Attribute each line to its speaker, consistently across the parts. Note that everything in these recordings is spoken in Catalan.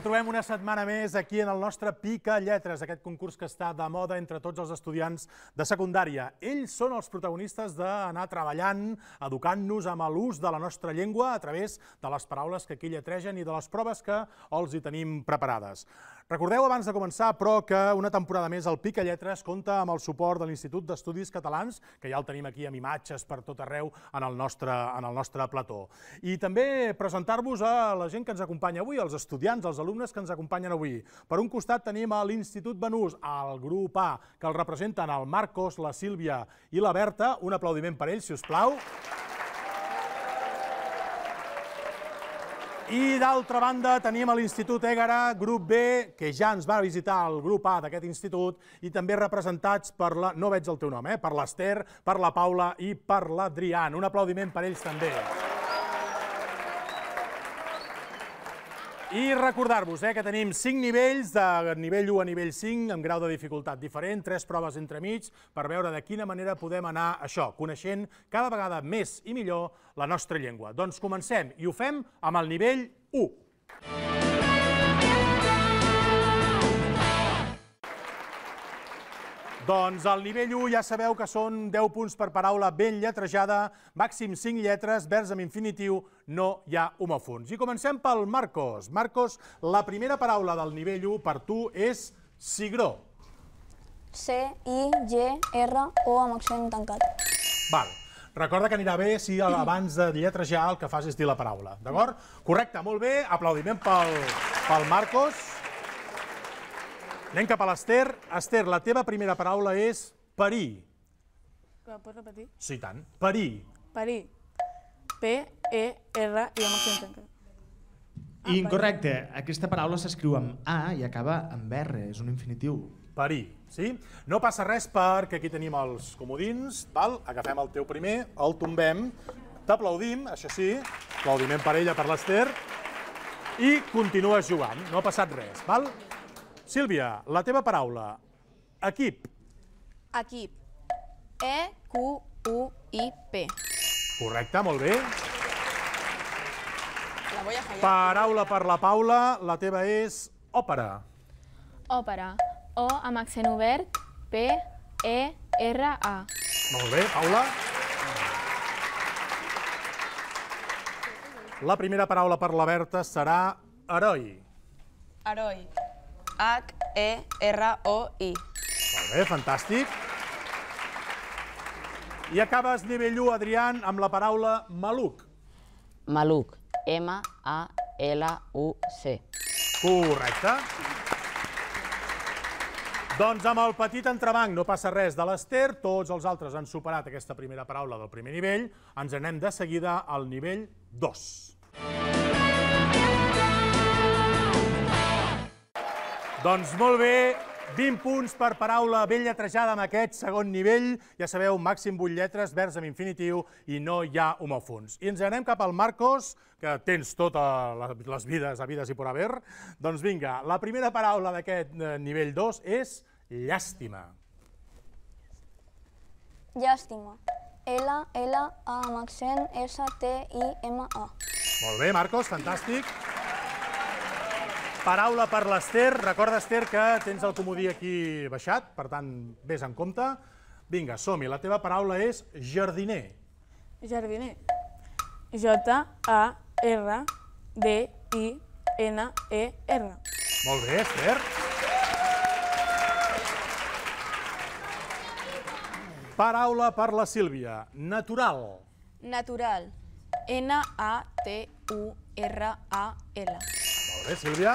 Speaker 1: retrobem una setmana més aquí en el nostre Pica Lletres, aquest concurs que està de moda entre tots els estudiants de secundària. Ells són els protagonistes d'anar treballant, educant-nos amb l'ús de la nostra llengua a través de les paraules que aquí lletregen i de les proves que els hi tenim preparades. Recordeu abans de començar, però, que una temporada més el Pica Lletres compta amb el suport de l'Institut d'Estudis Catalans, que ja el tenim aquí amb imatges per tot arreu en el nostre, en el nostre plató. I també presentar-vos a la gent que ens acompanya avui, els estudiants, els alumnes que ens acompanyen avui. Per un costat tenim a l'Institut Benús, al grup A, que el representen el Marcos, la Sílvia i la Berta. Un aplaudiment per ells, si us plau. Aplausos I d'altra banda tenim a l'Institut Ègara, grup B, que ja ens va visitar el grup A d'aquest institut, i també representats per la... no veig el teu nom, eh? Per l'Ester, per la Paula i per l'Adrián. Un aplaudiment per ells també. Gràcies. I recordar-vos eh, que tenim 5 nivells, de nivell 1 a nivell 5, amb grau de dificultat diferent, 3 proves entremig, per veure de quina manera podem anar això, coneixent cada vegada més i millor la nostra llengua. Doncs comencem, i ho fem amb el nivell 1. Doncs al nivell 1 ja sabeu que són 10 punts per paraula ben lletrejada, màxim 5 lletres, vers amb infinitiu, no hi ha homòfons. I comencem pel Marcos. Marcos, la primera paraula del nivell 1 per tu és cigró.
Speaker 2: C-I-G-R-O amb accent tancat.
Speaker 1: Val. Recorda que anirà bé si abans de lletrejar el que fas és dir la paraula, d'acord? Correcte, molt bé. Aplaudiment pel, pel Marcos. Anem cap a l'Ester. Ester, la teva primera paraula és
Speaker 3: parir.
Speaker 4: La pots repetir?
Speaker 3: Sí, tant. Parir.
Speaker 4: Parir. P-E-R i amb accent tancat.
Speaker 3: Ah, Incorrecte. Aquesta paraula s'escriu amb A i acaba amb R. És un infinitiu. Parir, sí? No passa res perquè
Speaker 1: aquí tenim els comodins. Val? Agafem el teu primer, el tombem, t'aplaudim, això sí, aplaudiment per ella, per l'Ester, i continues jugant. No ha passat res, val? Sílvia, la teva paraula. Equip.
Speaker 4: Equip. E-Q-U-I-P.
Speaker 1: Correcte, molt bé. La voy a fallar. Paraula per la Paula, la teva és òpera.
Speaker 4: Òpera. O amb accent obert, P-E-R-A.
Speaker 1: Molt bé, Paula. La primera paraula per la Berta serà heroi.
Speaker 5: Heroi. H-E-R-O-I. Molt
Speaker 1: bé, fantàstic. I acabes nivell 1, Adrián, amb la paraula maluc. Maluc. M-A-L-U-C. Correcte. Doncs amb el petit entrebanc no passa res de l'Ester, tots els altres han superat aquesta primera paraula del primer nivell, ens anem de seguida al nivell 2. Doncs molt bé, 20 punts per paraula ben lletrejada amb aquest segon nivell. Ja sabeu, màxim 8 lletres, vers amb infinitiu i no hi ha homòfons. I ens anem cap al Marcos, que tens totes les vides a vides i por haver. Doncs vinga, la primera paraula d'aquest eh, nivell 2 és llàstima.
Speaker 2: Llàstima. L-L-A amb accent S-T-I-M-A.
Speaker 1: Molt bé, Marcos, fantàstic. Paraula per l'Ester. Recorda, Ester, que tens el comodí aquí baixat, per tant, vés en compte. Vinga, som-hi. La teva paraula és jardiner.
Speaker 4: Jardiner. J-A-R-D-I-N-E-R. E
Speaker 1: Molt bé, Ester. Paraula per la Sílvia. Natural.
Speaker 4: Natural. N-A-T-U-R-A-L.
Speaker 1: Molt bé, Sílvia.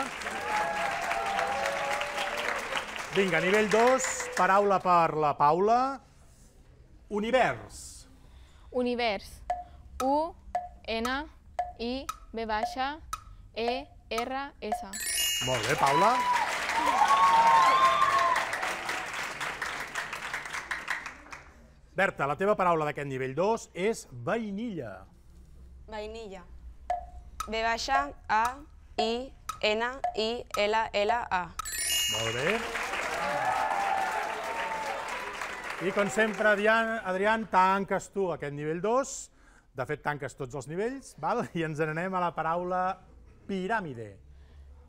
Speaker 1: Vinga, nivell 2, paraula per la Paula. Univers.
Speaker 4: Univers. U, N, I, B baixa, E, R, S.
Speaker 1: Molt bé, Paula. Berta, la teva paraula d'aquest nivell 2 és vainilla.
Speaker 5: Vainilla. B baixa, A, i-N-I-L-L-A.
Speaker 1: Molt bé. I com sempre, Adrián, tanques tu aquest nivell 2. De fet, tanques tots els nivells, val? i ens n'anem a la paraula piràmide.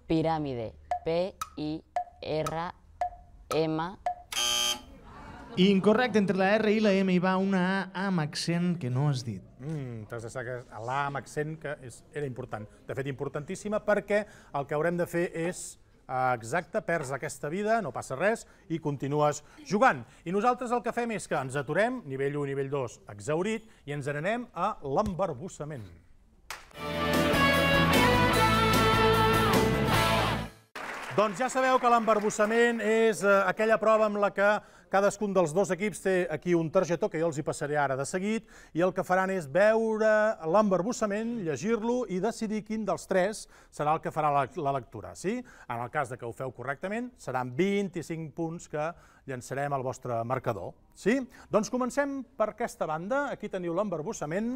Speaker 1: Piràmide.
Speaker 4: P-I-R-M...
Speaker 3: Incorrecte, entre la R i la M hi va una A amb accent que no has dit.
Speaker 1: Mm, T'has de sacar l'A amb accent, que és, era important. De fet, importantíssima, perquè el que haurem de fer és eh, exacte, perds aquesta vida, no passa res, i continues jugant. I nosaltres el que fem és que ens aturem, nivell 1, nivell 2, exhaurit, i ens n'anem a l'embarbussament. Doncs ja sabeu que l'embarbussament és eh, aquella prova amb la que cadascun dels dos equips té aquí un targetó, que jo els hi passaré ara de seguit, i el que faran és veure l'embarbussament, llegir-lo i decidir quin dels tres serà el que farà la, la lectura. Sí? En el cas de que ho feu correctament, seran 25 punts que llançarem al vostre marcador. Sí? Doncs comencem per aquesta banda. Aquí teniu l'embarbussament.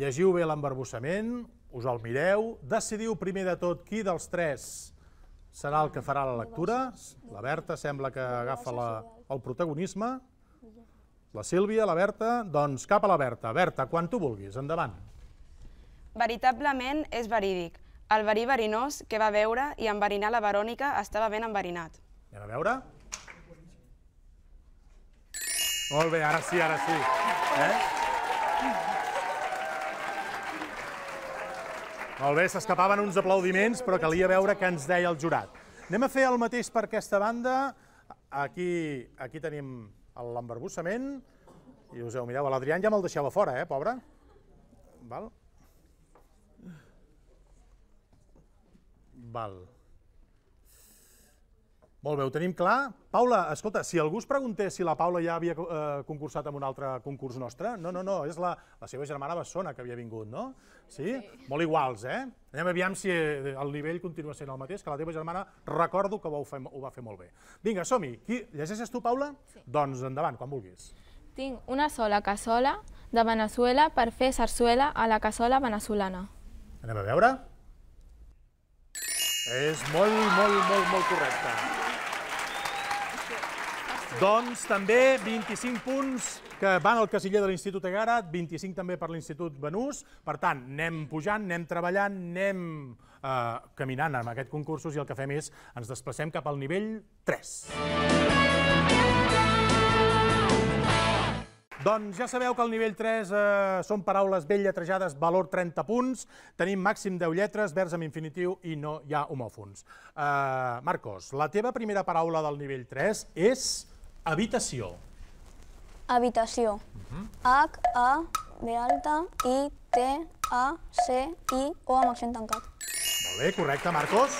Speaker 1: Llegiu bé l'embarbussament, us el mireu, decidiu primer de tot qui dels tres serà el que farà la lectura. La Berta sembla que agafa la, el protagonisme. La Sílvia, la Berta, doncs cap a la Berta. Berta, quan tu vulguis, endavant.
Speaker 5: Veritablement és verídic. El verí verinós que va veure i enverinar la Verònica estava ben enverinat.
Speaker 1: Anem a veure. Molt bé, ara sí, ara sí. Eh? Molt bé, s'escapaven uns aplaudiments, però calia veure què ens deia el jurat. Anem a fer el mateix per aquesta banda. Aquí, aquí tenim l'embarbussament. I us heu mireu, l'Adrián ja me'l deixava fora, eh, pobre? Val? Val. Molt bé, ho tenim clar. Paula, escolta, si algú es preguntés si la Paula ja havia eh, concursat en un altre concurs nostre, no, no, no, és la, la seva germana Bessona que havia vingut, no? Sí? sí? Molt iguals, eh? Anem aviam si eh, el nivell continua sent el mateix, que la teva germana recordo que ho, fer, ho va fer molt bé. Vinga, som-hi. Llegeixes tu, Paula? Sí. Doncs endavant, quan vulguis.
Speaker 4: Tinc una sola cassola de Venezuela per fer sarsuela a la cassola venezolana.
Speaker 1: Anem a veure? És molt, molt, molt, molt correcte. Doncs també 25 punts que van al casiller de l'Institut Agara, 25 també per l'Institut Benús. Per tant, anem pujant, anem treballant, anem eh, caminant amb aquest concursos i el que fem és ens desplacem cap al nivell 3. Doncs ja sabeu que el nivell 3 eh, són paraules ben lletrejades, valor 30 punts, tenim màxim 10 lletres, vers amb infinitiu i no hi ha homòfons. Eh, Marcos, la teva primera paraula del nivell 3 és Habitació.
Speaker 2: Habitació. Uh mhm. -huh. H, A, B alta, I, T, A, C, I, O amb accent tancat.
Speaker 1: Molt bé, correcte, Marcos.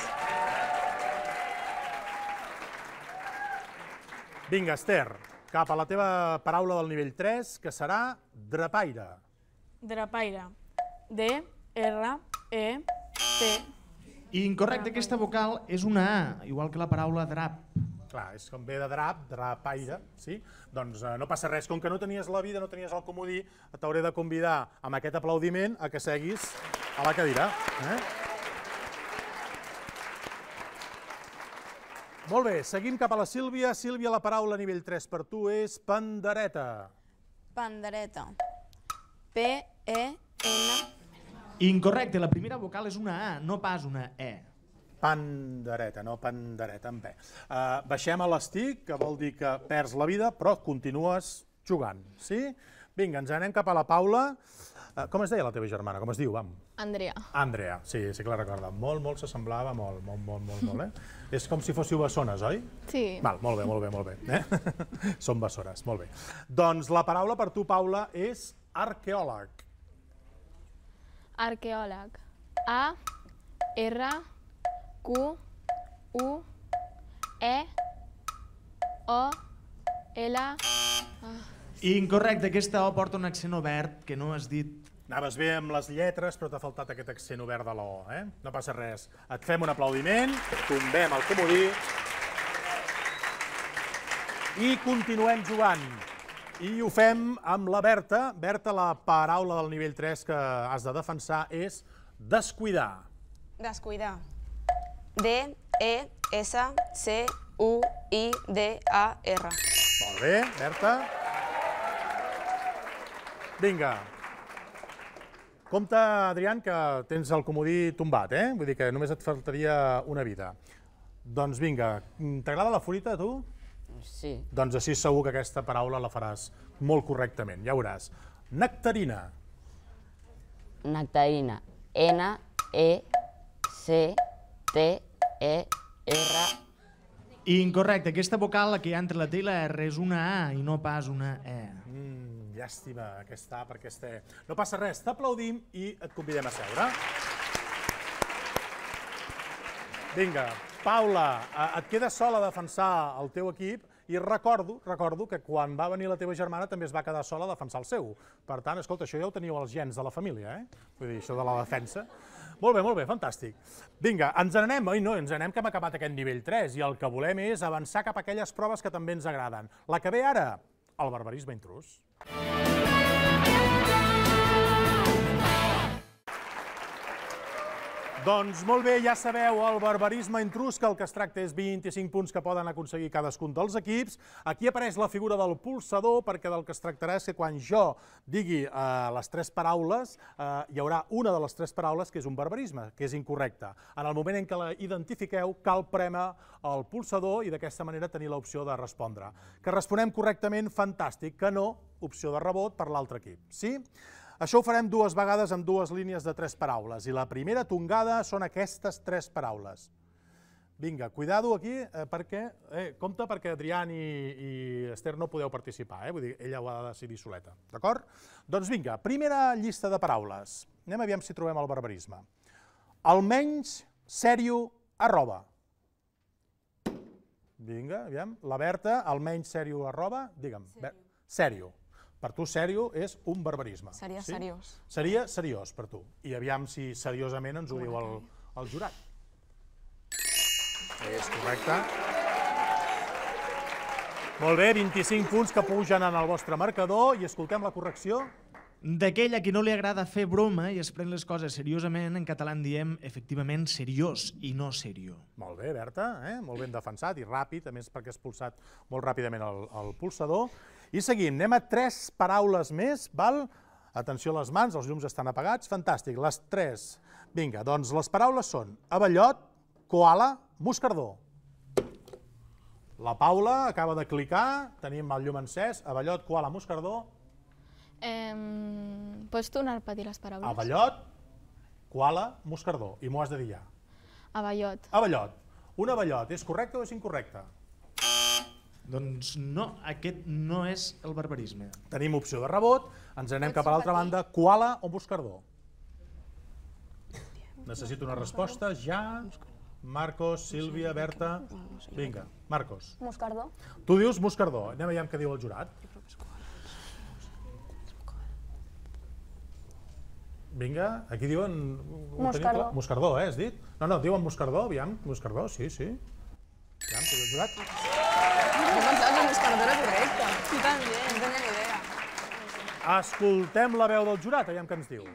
Speaker 1: Vinga, Esther, cap a la teva paraula del nivell 3, que serà drapaire.
Speaker 4: Drapaire. D, R, E, T.
Speaker 3: I incorrecte, aquesta vocal és una A, igual que la paraula drap
Speaker 1: clar, és com ve de drap, aire, sí. sí? Doncs eh, no passa res, com que no tenies la vida, no tenies el comodí, eh, t'hauré de convidar amb aquest aplaudiment a que seguis a la cadira. Eh? Molt bé, seguim cap a la Sílvia. Sílvia, la paraula nivell 3 per tu
Speaker 3: és pandereta.
Speaker 4: Pandereta. P-E-N...
Speaker 3: Incorrecte, la primera vocal és una A, no pas una E. Pandereta,
Speaker 1: no pandereta en bé. Uh, baixem a l'estic, que vol dir que perds la vida, però continues jugant, sí? Vinga, ens anem cap a la Paula. Uh, com es deia la teva germana? Com es diu? Vam. Andrea. Andrea, sí, sí que la recorda. Molt, molt s'assemblava, molt, molt, molt, molt, molt, eh? És com si fóssiu bessones, oi? Sí. Val, molt bé, molt bé, molt bé. Eh? Són bessones, molt bé. Doncs la paraula per tu, Paula, és arqueòleg.
Speaker 4: Arqueòleg. A, R, Q, U, E, O, L... Ah.
Speaker 3: Incorrecte, aquesta O porta un accent obert que no has dit. Anaves bé
Speaker 1: amb les lletres, però t'ha faltat aquest accent obert de la O, eh? No passa res. Et fem un aplaudiment, tombem el comodí i continuem jugant. I ho fem amb la Berta. Berta, la paraula del nivell 3 que has de defensar és descuidar. Descuidar. D,
Speaker 5: E, S, C, U, I, D, A, R. Molt
Speaker 1: bé, Berta. Vinga. Compte, Adrián, que tens el comodí tombat, eh? Vull dir que només et faltaria una vida. Doncs vinga, t'agrada la fruita, tu? Sí. Doncs així segur que aquesta paraula la faràs molt correctament, ja veuràs. Nectarina.
Speaker 3: Nectarina. N-E-C-T-A-R-I-N-A. E, R... Incorrecte, aquesta vocal que hi ha entre la T i la R és una A i no pas una E. Mm,
Speaker 1: llàstima, aquesta A per aquesta E. No passa res, t'aplaudim i et convidem a seure. Vinga, Paula, eh, et quedes sola a defensar el teu equip, i recordo, recordo que quan va venir la teva germana també es va quedar sola a defensar el seu. Per tant, escolta, això ja ho teniu els gens de la família, eh? Vull dir, això de la defensa. Molt bé, molt bé, fantàstic. Vinga, ens n'anem, oi no, ens n'anem que hem acabat aquest nivell 3 i el que volem és avançar cap a aquelles proves que també ens agraden. La que ve ara, el barbarisme intrus. Música Doncs molt bé, ja sabeu, el barbarisme intrus, que el que es tracta és 25 punts que poden aconseguir cadascun dels equips. Aquí apareix la figura del pulsador, perquè del que es tractarà és que quan jo digui eh, les tres paraules, eh, hi haurà una de les tres paraules que és un barbarisme, que és incorrecte. En el moment en què la identifiqueu, cal prema el pulsador i d'aquesta manera tenir l'opció de respondre. Que responem correctament, fantàstic. Que no, opció de rebot per l'altre equip. Sí? Això ho farem dues vegades amb dues línies de tres paraules, i la primera tongada són aquestes tres paraules. Vinga, cuidado aquí, eh, perquè, eh, compte perquè Adrián i, i Esther no podeu participar, eh? vull dir, ella ho ha de decidir soleta, d'acord? Doncs vinga, primera llista de paraules. Anem aviam si trobem el barbarisme. Almenys, sèrio, arroba. Vinga, aviam, la Berta, almenys, sèrio, arroba, digue'm. Sèrio. Per tu, sèrio és un barbarisme. Seria sí? seriós. Seria seriós per tu. I aviam si seriosament ens ho diu el, el jurat. És correcte. Molt bé, 25 punts que
Speaker 3: pugen en el vostre marcador i escoltem la correcció. D'aquell a qui no li agrada fer broma i es pren les coses seriosament, en català en diem efectivament seriós i no serio. Molt
Speaker 1: bé, Berta, eh? molt ben defensat i ràpid, a més perquè has pulsat molt ràpidament el, el pulsador. I seguim, anem a tres paraules més, val? Atenció a les mans, els llums estan apagats, fantàstic, les tres. Vinga, doncs les paraules són abellot, koala, moscardó. La Paula acaba de clicar, tenim el llum encès, abellot, koala, moscardó.
Speaker 4: Eh, pots tornar a dir les paraules? Abellot,
Speaker 1: koala, moscardó. I m'ho has de dir ja. Abellot. Abellot. Un abellot, és correcte o és incorrecte? Doncs no, aquest no és el barbarisme. Tenim opció de rebot, ens anem cap a l'altra banda. Koala o Buscardó? Necessito una resposta ja. Marcos, Sílvia, Berta... Vinga, Marcos. Buscardó. Tu dius Buscardó, Anem a veure què diu el jurat. Vinga, aquí diuen... Moscardó. Moscardó, eh, has dit? No, no, diuen Moscardó, aviam. Moscardó, sí, sí. Aviam, que el jurat. Doncs, Estem entrant és l'escaladora correcta.
Speaker 4: Tu també. No tenia ni idea.
Speaker 3: Escoltem la veu del jurat, aviam què ens diu.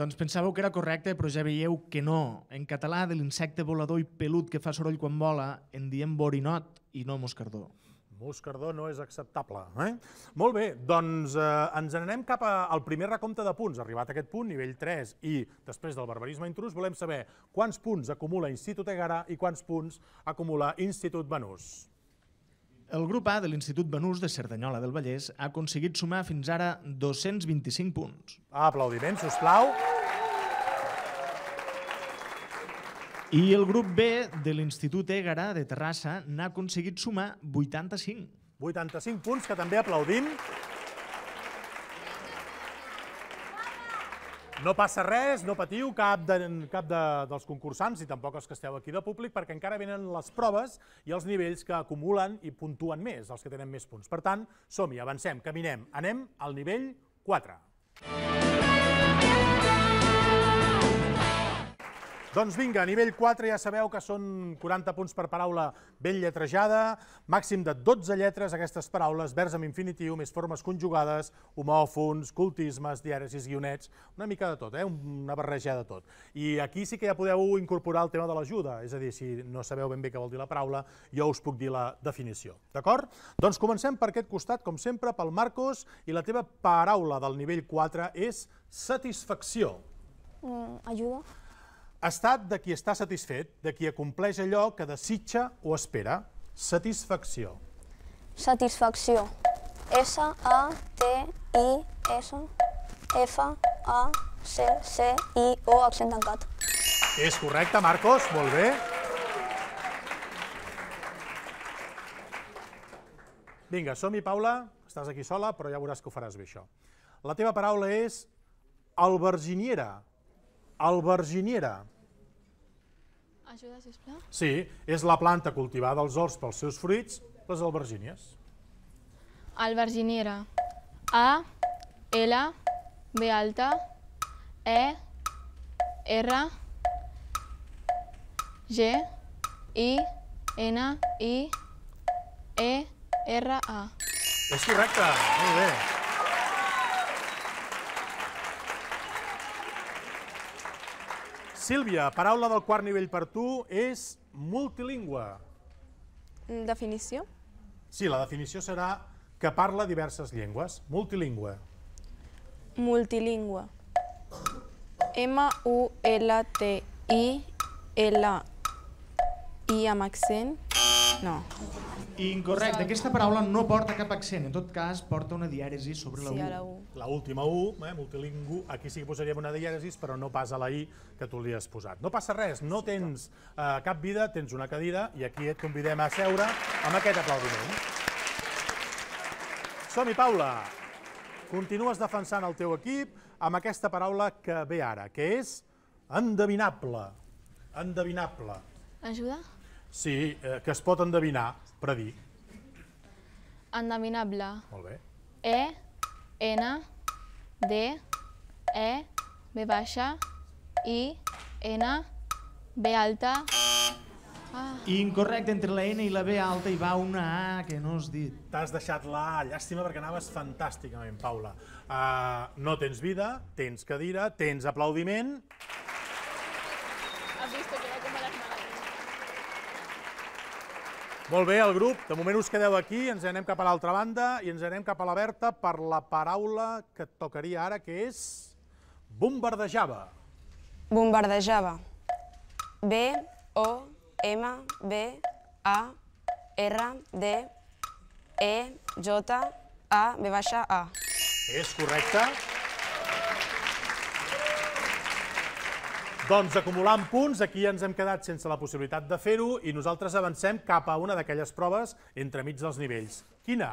Speaker 3: Doncs pensàveu que era correcte, però ja veieu que no. En català, de l'insecte volador i pelut que fa soroll quan vola, en diem borinot i no moscardó.
Speaker 1: Moscardó no és acceptable. Eh? Molt bé, doncs eh, ens n'anem cap a, al primer recompte de punts. Arribat a aquest punt, nivell 3, i després del barbarisme intrus, volem saber quants punts acumula Institut Egara i quants punts acumula Institut Benús.
Speaker 3: El grup A de l'Institut Benús de Cerdanyola del Vallès ha aconseguit sumar fins ara 225 punts. Aplaudiments, us plau. I el grup B de l'Institut Égara de Terrassa n'ha aconseguit sumar 85. 85 punts que també aplaudim. No
Speaker 1: passa res, no patiu cap, de, cap de, dels concursants i tampoc els que esteu aquí de públic, perquè encara venen les proves i els nivells que acumulen i puntuen més, els que tenen més punts. Per tant, som-hi, avancem, caminem, anem al nivell 4. Doncs vinga, a nivell 4 ja sabeu que són 40 punts per paraula ben lletrejada, màxim de 12 lletres aquestes paraules, vers amb infinitiu, més formes conjugades, homòfons, cultismes, diàresis, guionets, una mica de tot, eh? una barreja de tot. I aquí sí que ja podeu incorporar el tema de l'ajuda, és a dir, si no sabeu ben bé què vol dir la paraula, jo us puc dir la definició, d'acord? Doncs comencem per aquest costat, com sempre, pel Marcos, i la teva paraula del nivell 4 és satisfacció.
Speaker 2: Mm, ajuda.
Speaker 1: Estat de qui està satisfet, de qui acompleix allò que desitja o espera. Satisfacció.
Speaker 2: Satisfacció. S-A-T-I-S-F-A-C-C-I-O,
Speaker 1: accent tancat. És correcte, Marcos, molt bé. Vinga, som-hi, Paula. Estàs aquí sola, però ja veuràs que ho faràs bé, això. La teva paraula és alberginiera alberginiera.
Speaker 4: Ajuda, sisplau.
Speaker 1: Sí, és la planta cultivada als horts pels seus fruits, les albergínies.
Speaker 4: Alberginiera. A, L, B alta, E, R, G, I, N, I, E, R, A.
Speaker 1: És correcte, molt bé. Sílvia, paraula del quart nivell per tu és multilingüe.
Speaker 4: Mm, definició?
Speaker 1: Sí, la definició serà que parla diverses llengües. Multilingüe.
Speaker 4: Multilingüe. M-U-L-T-I-L-I amb accent.
Speaker 3: No. Incorrecte, aquesta paraula no porta cap accent, en tot cas porta una dièresi sobre la sí, U. La, la última U, eh, multilingüe, aquí sí que posaríem una dièresi,
Speaker 1: però no passa la I que tu li has posat. No passa res, no tens eh, cap vida, tens una cadira i aquí et convidem a seure amb aquest aplaudiment. Som-hi, Paula. Continues defensant el teu equip amb aquesta paraula que ve ara, que és endevinable. Endevinable. Ajuda? Sí, eh, que es pot endevinar, predir.
Speaker 4: Endevinable. Molt bé. E, N, D, E, B baixa, I, N, B alta.
Speaker 3: Ah. Incorrecte, entre la N i la B alta hi va una A que no has dit. T'has deixat la A, llàstima
Speaker 1: perquè anaves fantàsticament, Paula. Uh, no tens vida, tens cadira, tens aplaudiment. Has vist que Molt bé, el grup. De moment us quedeu aquí, ens anem cap a l'altra banda i ens anem cap a la Berta per la paraula que et tocaria ara, que és bombardejava.
Speaker 5: Bombardejava. B-O-M-B-A-R-D-E-J-A-V-A. E, -A.
Speaker 1: És correcte. Doncs acumulant punts, aquí ens hem quedat sense la possibilitat de fer-ho i nosaltres avancem cap a una d'aquelles proves entremig dels nivells. Quina?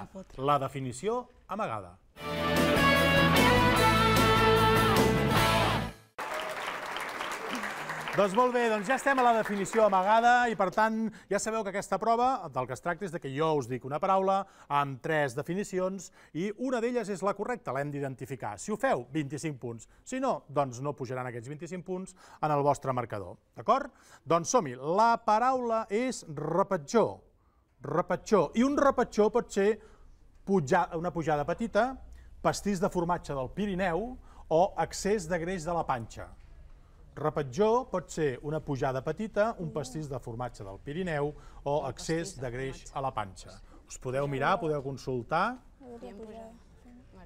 Speaker 1: La definició amagada. Doncs molt bé, doncs ja estem a la definició amagada i, per tant, ja sabeu que aquesta prova del que es tracta és de que jo us dic una paraula amb tres definicions i una d'elles és la correcta, l'hem d'identificar. Si ho feu, 25 punts. Si no, doncs no pujaran aquests 25 punts en el vostre marcador. D'acord? Doncs som-hi. La paraula és repetjó. Repetjó. I un repetjó pot ser pujar, una pujada petita, pastís de formatge del Pirineu o excés de greix de la panxa. Repatjó pot ser una pujada petita, un pastís de formatge del Pirineu o excés de greix a la panxa. Us podeu mirar, podeu consultar.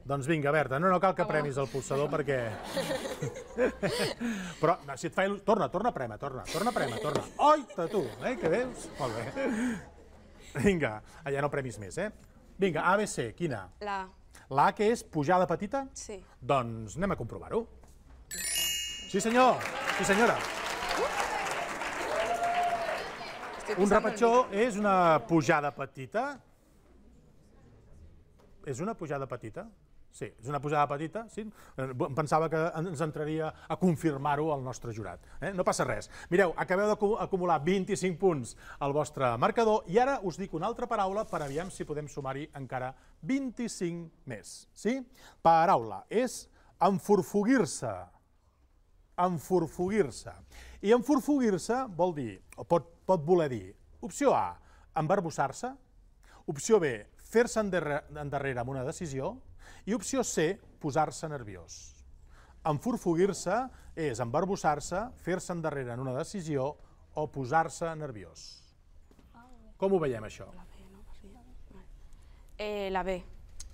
Speaker 1: Doncs vinga, Berta, no, no cal que premis el pulsador perquè... Però no, si et fa Torna, Torna, torna, prema, torna, torna, prema, torna. Oita, tu, eh, que veus? Molt bé. Vinga, allà no premis més, eh? Vinga, ABC, quina? La. La que és pujada petita? Sí. Doncs anem a comprovar-ho. Sí, senyor. Sí, senyora. Un rapatxó és una pujada petita. És una pujada petita? Sí, és una pujada petita, sí. Eh, pensava que ens entraria a confirmar-ho el nostre jurat. Eh? No passa res. Mireu, acabeu d'acumular 25 punts al vostre marcador i ara us dic una altra paraula per aviam si podem sumar-hi encara 25 més. Sí? Paraula és enforfoguir-se enforfugir se I enforfugir se vol dir, o pot, pot voler dir, opció A, embarbussar-se, opció B, fer-se endarrere amb una decisió, i opció C, posar-se nerviós. enforfugir se és embarbussar-se, fer-se endarrere en una decisió o posar-se nerviós. Com ho veiem, això?
Speaker 5: Eh, la B.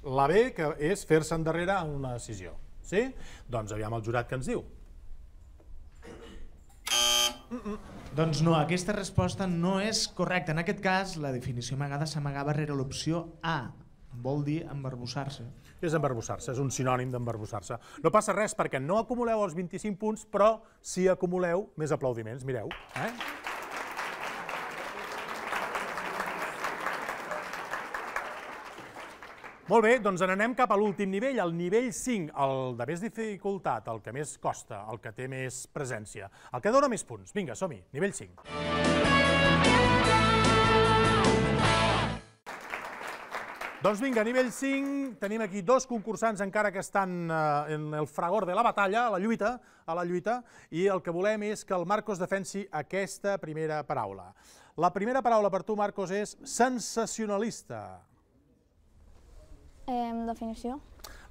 Speaker 1: La B, que és fer-se endarrere en una decisió. Sí? Doncs aviam el jurat que ens diu.
Speaker 3: Mm -mm. Doncs no, aquesta resposta no és correcta. En aquest cas, la definició amagada s'amagava rere l'opció A. Vol dir embarbussar-se. És embarbussar-se, és un sinònim d'embarbussar-se. No passa res perquè no acumuleu els 25
Speaker 1: punts, però si acumuleu, més aplaudiments, mireu. Eh? Molt bé, doncs anem cap a l'últim nivell, el nivell 5, el de més dificultat, el que més costa, el que té més presència, el que dona més punts. Vinga, som-hi, nivell 5. Doncs vinga, nivell 5, tenim aquí dos concursants encara que estan eh, en el fragor de la batalla, a la lluita, a la lluita, i el que volem és que el Marcos defensi aquesta primera paraula. La primera paraula per tu, Marcos, és sensacionalista.
Speaker 2: Eh, definició.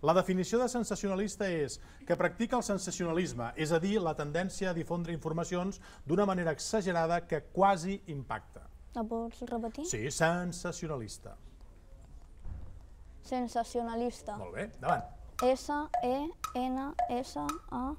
Speaker 1: La definició de sensacionalista és que practica el sensacionalisme, és a dir, la tendència a difondre informacions d'una manera exagerada que quasi impacta.
Speaker 2: La pots repetir? Sí,
Speaker 1: sensacionalista.
Speaker 2: Sensacionalista. Molt bé, davant. S-E-N-S-A-S-O...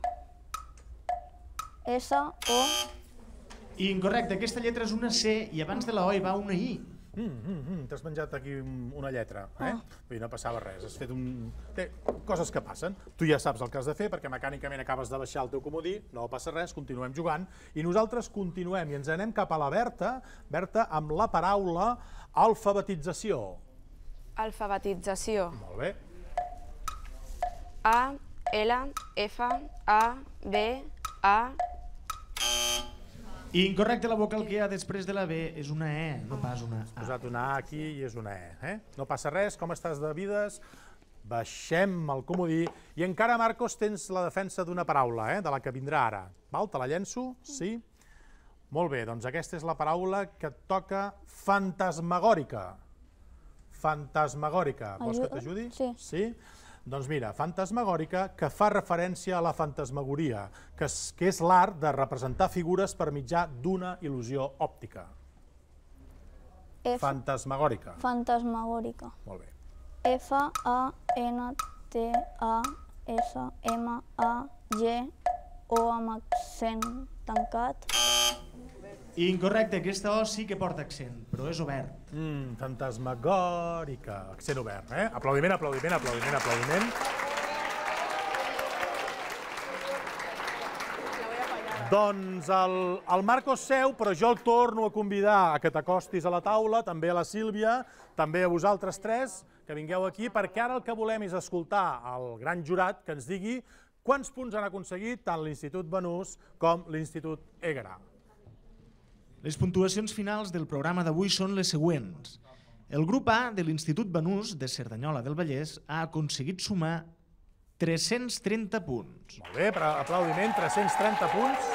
Speaker 3: Incorrecte, aquesta lletra és una C i
Speaker 1: abans de la O hi va una I. Mm, mm, mm, T'has menjat aquí una lletra, eh? Oh. I no passava res, has fet un... Té coses que passen. Tu ja saps el que has de fer perquè mecànicament acabes de baixar el teu comodí, no passa res, continuem jugant. I nosaltres continuem i ens anem cap a la Berta, Berta, amb la paraula alfabetització.
Speaker 5: Alfabetització.
Speaker 1: Molt
Speaker 3: bé.
Speaker 5: A, L, F, A, B, A,
Speaker 3: i incorrecte la vocal que hi ha després de la B és
Speaker 1: una E, no ah. pas una A. Has posat una A aquí i és una E. Eh? No passa res, com estàs de vides? Baixem el comodí. I encara, Marcos, tens la defensa d'una paraula, eh? de la que vindrà ara. Val, te la llenço? Sí? Molt bé, doncs aquesta és la paraula que et toca fantasmagòrica. Fantasmagòrica. Vols que t'ajudi? Sí. Sí? Doncs mira, fantasmagòrica que fa referència a la fantasmagoria, que és, que és l'art de representar figures per mitjà d'una il·lusió òptica. F... Fantasmagòrica.
Speaker 2: Fantasmagòrica. Molt bé. F-A-N-T-A-S-M-A-G O amb accent tancat.
Speaker 3: I incorrecte, aquesta O sí que porta
Speaker 1: accent, però és obert. Mm, fantasmagòrica, accent obert, eh? Aplaudiment, aplaudiment, aplaudiment, aplaudiment. Doncs el, el Marcos seu, però jo el torno a convidar a que t'acostis a la taula, també a la Sílvia, també a vosaltres tres, que vingueu aquí, perquè ara el que volem és escoltar el gran jurat que ens digui quants punts han aconseguit tant l'Institut Benús com l'Institut Egra.
Speaker 3: Les puntuacions finals del programa d'avui són les següents. El grup A de l'Institut Benús de Cerdanyola del Vallès ha aconseguit sumar 330 punts.
Speaker 1: Molt bé, però aplaudiment,
Speaker 3: 330 punts.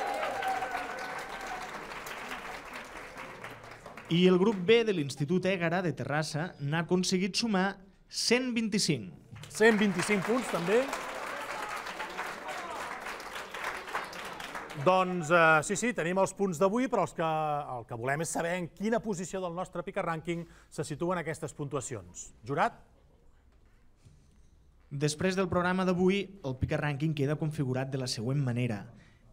Speaker 3: I el grup B de l'Institut Ègara de Terrassa n'ha aconseguit sumar 125. 125 punts, també.
Speaker 1: Doncs eh, sí, sí, tenim els punts d'avui, però els que, el que volem és saber en quina posició del nostre pica rànquing se situen aquestes puntuacions. Jurat?
Speaker 3: Després del programa d'avui, el pica rànquing queda configurat de la següent manera.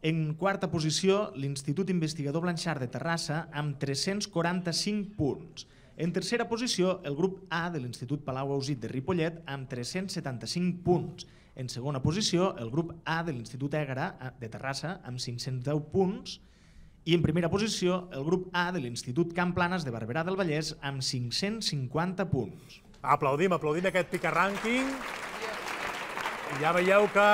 Speaker 3: En quarta posició, l'Institut Investigador Blanchard de Terrassa amb 345 punts. En tercera posició, el grup A de l'Institut Palau Ausit de Ripollet amb 375 punts. En segona posició, el grup A de l'Institut Ègara eh, de Terrassa amb 510 punts i en primera posició, el grup A de l'Institut Planes de Barberà del Vallès amb 550 punts. Aplaudim, aplaudim aquest pica-rànquing. Ja veieu que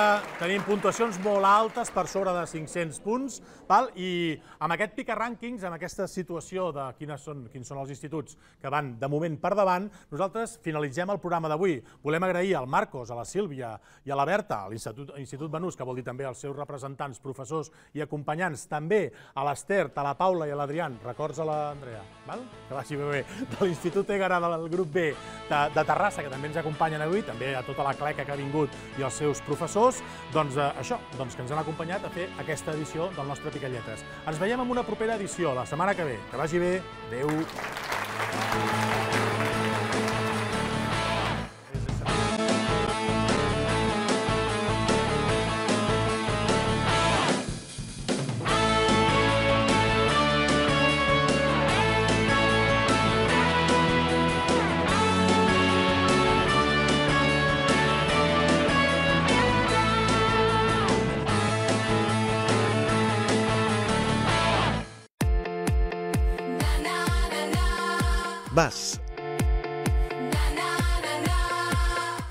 Speaker 3: tenim puntuacions molt altes, per sobre
Speaker 1: de 500 punts, val? i amb aquest pica rànquings, amb aquesta situació de quines són, quins són els instituts que van de moment per davant, nosaltres finalitzem el programa d'avui. Volem agrair al Marcos, a la Sílvia i a la Berta, a l'Institut Benús, que vol dir també als seus representants, professors i acompanyants, també a l'Ester, a la Paula i a l'Adrián, records a l'Andrea, que vagi bé, bé, de l'Institut Egara del grup B de, de Terrassa, que també ens acompanyen avui, també a tota la cleca que ha vingut i els seus professors, doncs eh, això, doncs que ens han acompanyat a fer aquesta edició del nostre Picalletes. Ens veiem en una propera edició, la setmana que ve. Que vagi bé. Adéu. Adéu.